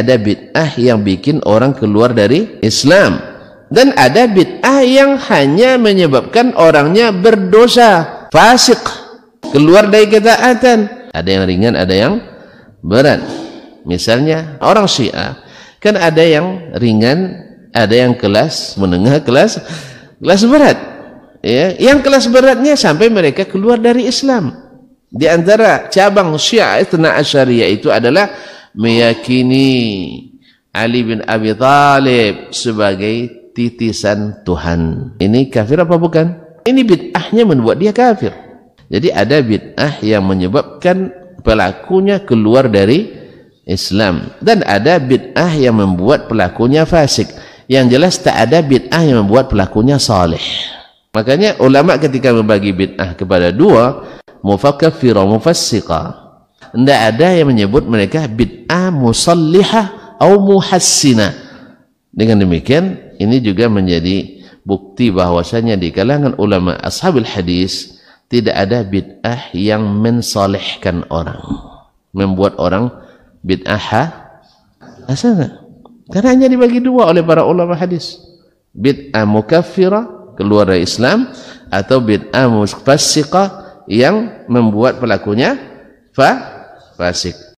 ada bid'ah yang bikin orang keluar dari Islam dan ada bid'ah yang hanya menyebabkan orangnya berdosa fasik keluar dari ketaatan ada yang ringan ada yang berat misalnya orang syiah kan ada yang ringan ada yang kelas menengah kelas kelas berat ya yang kelas beratnya sampai mereka keluar dari Islam di antara cabang syiah asyariah itu adalah meyakini Ali bin Abi Thalib sebagai titisan Tuhan. Ini kafir apa bukan? Ini bid'ahnya membuat dia kafir. Jadi ada bid'ah yang menyebabkan pelakunya keluar dari Islam dan ada bid'ah yang membuat pelakunya fasik. Yang jelas tak ada bid'ah yang membuat pelakunya saleh. Makanya ulama ketika membagi bid'ah kepada dua, mufakkafira mufassiqah tidak ada yang menyebut mereka bid'ah musallihah atau muhassina dengan demikian ini juga menjadi bukti bahwasanya di kalangan ulama ashabul hadis tidak ada bid'ah yang mensalehkan orang membuat orang bid'ah asalnya karena hanya dibagi dua oleh para ulama hadis bid'ah mukaffirah keluar dari Islam atau bid'ah musfasiqah yang membuat pelakunya fa fasik